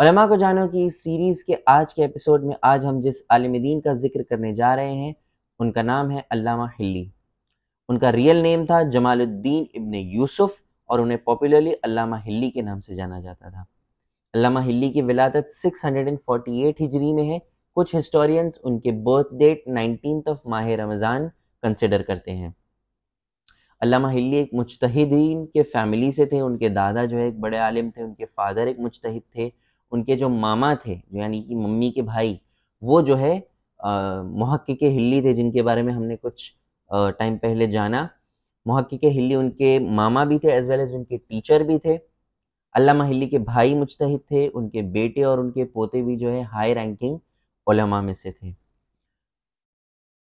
उलमा को जानो की इस सीरीज़ के आज के एपिसोड में आज हम जिस आलिम दीन का जिक्र करने जा रहे हैं उनका नाम है अल्लामा हिली उनका रियल नेम था जमालुद्दीन इब्ने यूसुफ और उन्हें पॉपुलरली अल्लामा हिली के नाम से जाना जाता था अल्लामा हिली की विलादत 648 हिजरी में है कुछ हिस्टोरियंस उनके बर्थ डेट नाइनटीन ऑफ माह रमज़ान कंसिडर करते हैं अल्लामा हिली एक मुजतहिदीन के फैमिली से थे उनके दादा जो है एक बड़े आलिम थे उनके फादर एक मुजतहिद थे उनके जो मामा थे जो यानी कि मम्मी के भाई वो जो है मोहक्के के हिल्ली थे जिनके बारे में हमने कुछ टाइम पहले जाना महक्की के हिल्ली उनके मामा भी थे एज वेल एज उनके टीचर भी थे अल्लामा हिल्ली के भाई मुश्तहिद थे उनके बेटे और उनके पोते भी जो है हाई रैंकिंग ओलमा में से थे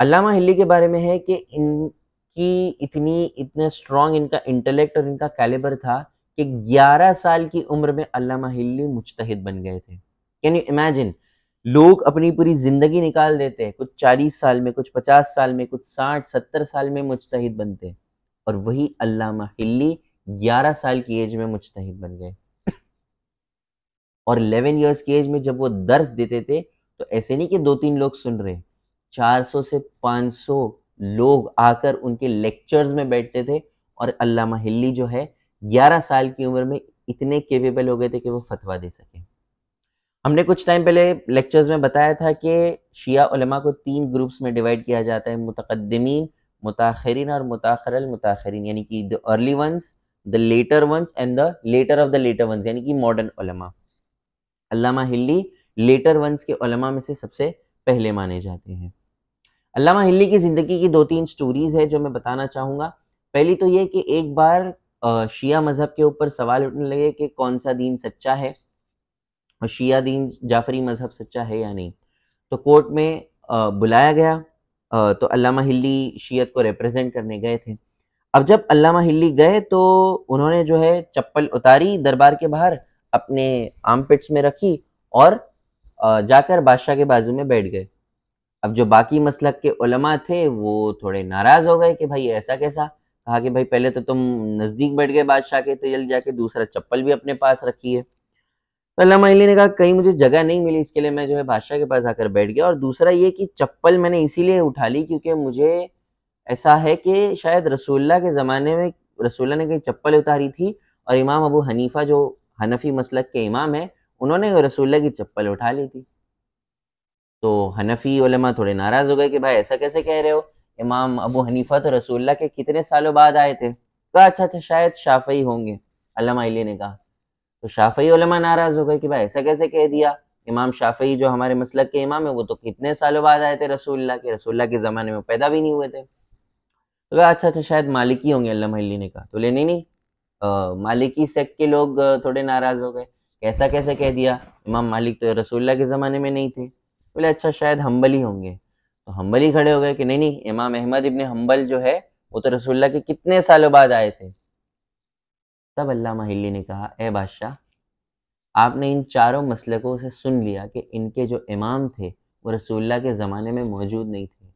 अल्लामा हिल्ली के बारे में है कि इनकी इतनी इतना स्ट्रॉन्ग इनका इंटेलेक्ट और इनका कैलिबर था कि 11 साल की उम्र में अल्लामा हिल्ली मुजतहिद बन गए थे कैन यू इमेजिन लोग अपनी पूरी ज़िंदगी निकाल देते हैं कुछ चालीस साल में कुछ पचास साल में कुछ साठ सत्तर साल में मुजतहिद बनते हैं और वही अल्लामा हिल्ली ग्यारह साल की एज में मुजतहिद बन गए और 11 इयर्स की एज में जब वो दर्ज देते थे तो ऐसे नहीं कि दो तीन लोग सुन रहे 400 से 500 लोग आकर उनके लेक्चर्स में बैठते थे और अल्लामा हिल्ली जो है 11 साल की उम्र में इतने केपेबल हो गए थे कि वो फतवा दे सके हमने कुछ टाइम पहले लेक्चर्स में बताया था कि शिया को तीन ग्रुप्स में डिवाइड किया जाता है मुतकदमीन मुताखरीन और मुताखर मुताखरीन यानी कि the early ones the latter ones and the latter of the latter ones यानी कि मॉडर्न अल्लामा हिल्ली लेटर वंस के उलमा में से सबसे पहले माने जाते हैं अल्लामा हिल्ली की ज़िंदगी की दो तीन स्टोरीज़ है जो मैं बताना चाहूँगा पहली तो ये कि एक बार शिया मज़हब के ऊपर सवाल उठने लगे कि कौन सा दीन सच्चा है और शिया दीन जाफरी मज़हब सच्चा है या नहीं तो कोर्ट में बुलाया गया तो अल्लामा हिल्ली शियत को रिप्रेजेंट करने गए थे अब जब अल्लामा हिल्ली गए तो उन्होंने जो है चप्पल उतारी दरबार के बाहर अपने आम पिट्स में रखी और जाकर बादशाह के बाजू में बैठ गए अब जो बाकी मसलक के उलमा थे वो थोड़े नाराज़ हो गए कि भाई ऐसा कैसा कहा कि भाई पहले तो तुम नज़दीक बैठ गए बादशाह के तो जल्दी जाके दूसरा चप्पल भी अपने पास रखी है तो अल्लाह अली ने कहा कहीं मुझे जगह नहीं मिली इसके लिए मैं जो है बादशाह के पास आकर बैठ गया और दूसरा ये कि चप्पल मैंने इसीलिए उठा ली क्योंकि मुझे ऐसा है कि शायद रसुल्ला के ज़माने में रसूल्ला ने कहीं चप्पल उतारी थी और इमाम अबू हनीफा जो हनफी मसलक के इमाम है उन्होंने रसुल्ला की चप्पल उठा ली थी तो हनफी उलमा थोड़े नाराज़ हो गए कि भाई ऐसा कैसे कह रहे हो इमाम अबू हनीफा तो रसूल्ला के कितने सालों बाद आए थे कहा अच्छा अच्छा शायद शाफई होंगे अल्लाह अली ने कहा तो शाफई उलमा नाराज हो गए कि भाई ऐसा कैसे कह दिया इमाम शाफई जो हमारे मसलक के इमाम है वो तो कितने सालों बाद आए थे रसूल्ला के रसूल्ला के ज़माने में पैदा भी नहीं हुए थे तो कहा अच्छा अच्छा शायद मालिकी होंगे अल्लाह अली ने कहा तो ले नहीं नहीं मालिकी सेक्ट के लोग थोड़े नाराज़ हो गए कैसा कैसे कह दिया इमाम मालिक तो रसूल्ला के ज़माने में नहीं थे बोले अच्छा शायद हम्बली होंगे तो हम्बल ही खड़े हो गए कि नहीं नहीं इमाम अहमद इबन हम्बल जो है वो तो रसुल्ला के कितने सालों बाद आए थे तब अल्लाह महिली ने कहा ए बादशाह आपने इन चारों मसलकों से सुन लिया कि इनके जो इमाम थे वो रसुल्ला के ज़माने में मौजूद नहीं थे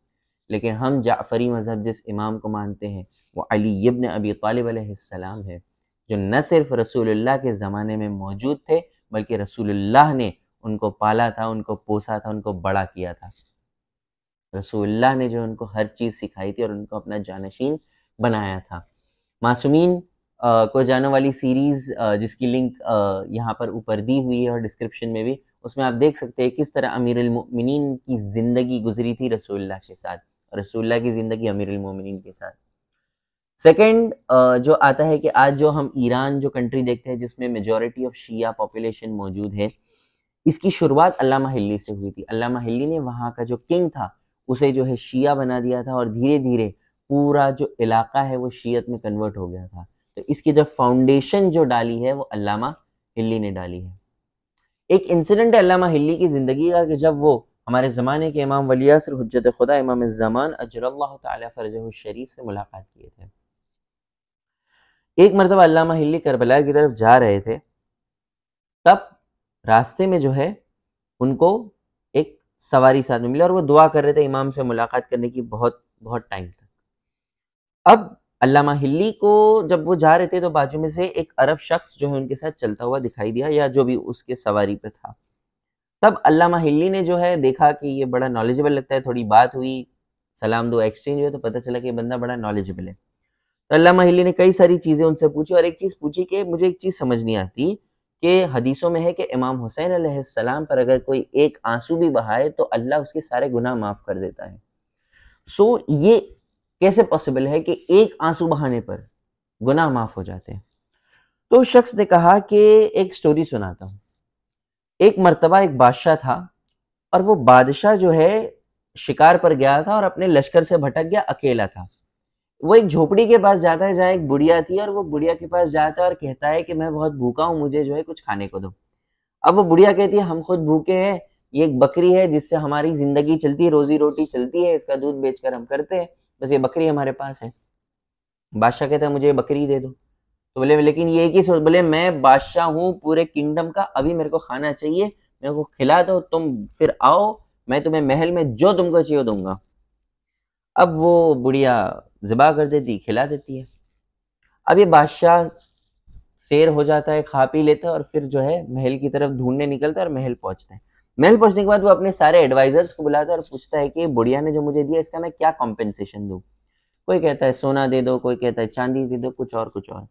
लेकिन हम जाफ़री मज़हब जिस इमाम को मानते हैं वो अली इब्न अबी अलैहिस्सलाम है जो न सिर्फ रसूलुल्लाह के ज़माने में मौजूद थे बल्कि रसूलुल्लाह ने उनको पाला था उनको पोसा था उनको बड़ा किया था रसूल्ला ने जो उनको हर चीज़ सिखाई थी और उनको अपना जानशीन बनाया था मासूमीन को जाने वाली सीरीज़ जिसकी लिंक यहाँ पर ऊपर दी हुई है और डिस्क्रिप्शन में भी उसमें आप देख सकते हैं किस तरह अमीरमिन की ज़िंदगी गुजरी थी रसोल्ला के साथ रसोल्ला की ज़िंदगी अमीरमिन के साथ सेकेंड जो आता है कि आज जो हम ईरान जो कंट्री देखते हैं जिसमें मेजोरिटी ऑफ शिया पॉपुलेशन मौजूद है इसकी शुरुआत अल्लाह हिल्ली से हुई थी अल्लाह हिल्ली ने वहाँ का जो किंग था उसे जो है शिया बना दिया था और धीरे धीरे पूरा जो इलाका है वो शीयत में कन्वर्ट हो गया था तो इसकी जो फाउंडेशन जो डाली है वो अल्लामा हिल्ली ने डाली है एक इंसिडेंट है अल्लामा हिल्ली की ज़िंदगी का कि जब वो हमारे ज़माने के इमाम वलियासर हजरत खुदा इमाम ज़मान अजर फरज शरीफ से मुलाकात किए थे एक मरतबा अल्लामा हिल्ली करबला की तरफ जा रहे थे तब रास्ते में जो है उनको सवारी साथ में मिली और वो दुआ कर रहे थे इमाम से मुलाकात करने की बहुत बहुत टाइम तक अब अल्लामा हिल्ली को जब वो जा रहे थे तो बाजू में से एक अरब शख्स जो है उनके साथ चलता हुआ दिखाई दिया या जो भी उसके सवारी पे था तब अल्लामा हिल्ली ने जो है देखा कि ये बड़ा नॉलेजेबल लगता है थोड़ी बात हुई सलाम दो एक्सचेंज हुए तो पता चला कि ये बंदा बड़ा नॉलेजेबल है तो अल्लामा हिल्ली ने कई सारी चीज़ें उनसे पूछी और एक चीज़ पूछी कि मुझे एक चीज़ समझ नहीं आती कि हदीसों में है कि इमाम हुसैन सलाम पर अगर कोई एक आंसू भी बहाए तो अल्लाह उसके सारे गुनाह माफ़ कर देता है सो so, ये कैसे पॉसिबल है कि एक आंसू बहाने पर गुनाह माफ़ हो जाते हैं तो शख्स ने कहा कि एक स्टोरी सुनाता हूँ एक मरतबा एक बादशाह था और वो बादशाह जो है शिकार पर गया था और अपने लश्कर से भटक गया अकेला था वो एक झोपड़ी के पास जाता है जहाँ एक बुढ़िया थी और वो बुढ़िया के पास जाता है और कहता है कि मैं बहुत भूखा हूँ मुझे जो है कुछ खाने को दो अब वो बुढ़िया कहती है हम खुद भूखे हैं ये एक बकरी है जिससे हमारी जिंदगी चलती है रोजी रोटी चलती है इसका दूध बेचकर हम करते हैं बस ये बकरी हमारे पास है बादशाह कहता है मुझे बकरी दे दो तो बोले लेकिन ये कि सोच बोले मैं बादशाह हूँ पूरे किंगडम का अभी मेरे को खाना चाहिए मेरे को खिला दो तुम फिर आओ मैं तुम्हें महल में जो तुमको चाहिए दूंगा अब वो बुढ़िया जबा कर देती खिला देती है अब ये बादशाह शेर हो जाता है खा पी लेता है और फिर जो है महल की तरफ ढूंढने निकलता है और महल पहुंचता है महल पहुंचने के बाद वो अपने सारे एडवाइजर्स को बुलाता है और पूछता है कि बुढ़िया ने जो मुझे दिया इसका मैं क्या कॉम्पेंसेशन दूँ कोई कहता है सोना दे दो कोई कहता है चांदी दे दो कुछ और कुछ और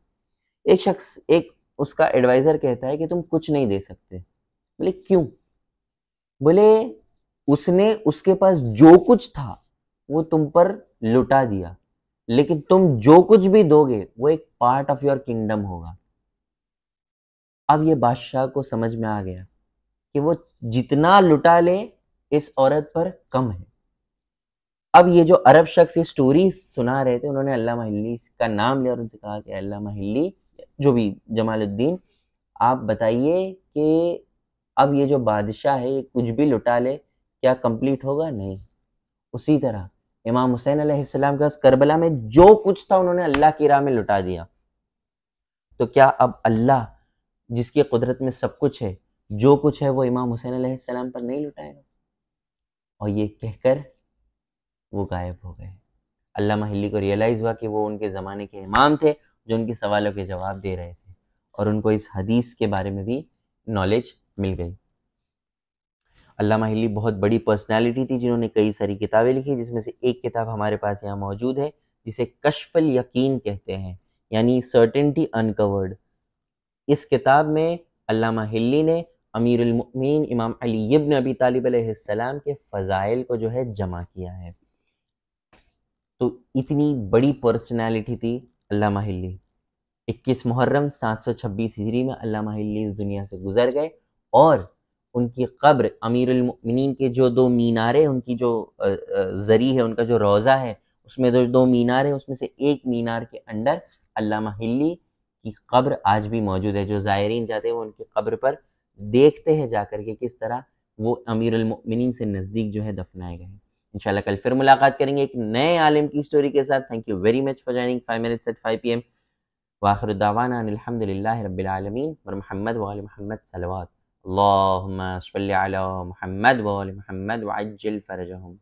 एक शख्स एक उसका एडवाइजर कहता है कि तुम कुछ नहीं दे सकते बोले क्यों बोले उसने उसके पास जो कुछ था वो तुम पर लुटा दिया लेकिन तुम जो कुछ भी दोगे वो एक पार्ट ऑफ योर किंगडम होगा अब ये बादशाह को समझ में आ गया कि वो जितना लुटा ले इस औरत पर कम है अब ये जो अरब शख्स ये स्टोरी सुना रहे थे उन्होंने अल्लाह का नाम लिया और उनसे कहा कि अल्लाह महिली जो भी जमालुद्दीन आप बताइए कि अब ये जो बादशाह है ये कुछ भी लुटा ले क्या कंप्लीट होगा नहीं उसी तरह इमाम हुसैन अलैहिस्सलाम के पास करबला में जो कुछ था उन्होंने अल्लाह की राह में लुटा दिया तो क्या अब अल्लाह जिसकी कुदरत में सब कुछ है जो कुछ है वो इमाम हुसैन अलैहिस्सलाम पर नहीं लुटाएगा और ये कहकर वो गायब हो गए अल्लाह हिल्ली को रियलाइज़ हुआ कि वो उनके ज़माने के इमाम थे जो उनके सवालों के जवाब दे रहे थे और उनको इस हदीस के बारे में भी नॉलेज मिल गई अल्लामा हिली बहुत बड़ी पर्सनालिटी थी जिन्होंने कई सारी किताबें लिखी जिसमें से एक किताब हमारे पास यहाँ मौजूद है जिसे कशफल यकीन कहते हैं यानी सर्टेनिटी अनकवर्ड इस किताब में अल्लामा हिली ने अमीर इमाम अली इब्न अबी तालिब सलाम के फ़ज़ाइल को जो है जमा किया है तो इतनी बड़ी पर्सनालिटी थी अल्लामा हिली 21 मुहर्रम 726 हिजरी में अल्लामा हिली इस दुनिया से गुजर गए और उनकी कब्र अमीरमिन के जो दो मीनारे उनकी जो जरी है उनका जो रोज़ा है उसमें जो दो मीनार है उसमें से एक मीनार के अंडर अल्लामा हिल्ली की कब्र आज भी मौजूद है जो ज़ायरीन जाते हैं वो उनकी कब्र पर देखते हैं जा कर के किस तरह वो अमीरमिन से नज़दीक जो है दफनाए गए हैं इंशाल्लाह कल फिर मुलाकात करेंगे एक नए आलम की स्टोरी के साथ thank you very much for joining five minutes at five P M वाखरुद्दावाना अलहमदिल्ला और महमद वाल महमद सलवात اللهم صل على محمد وآل محمد وعجل فرجهم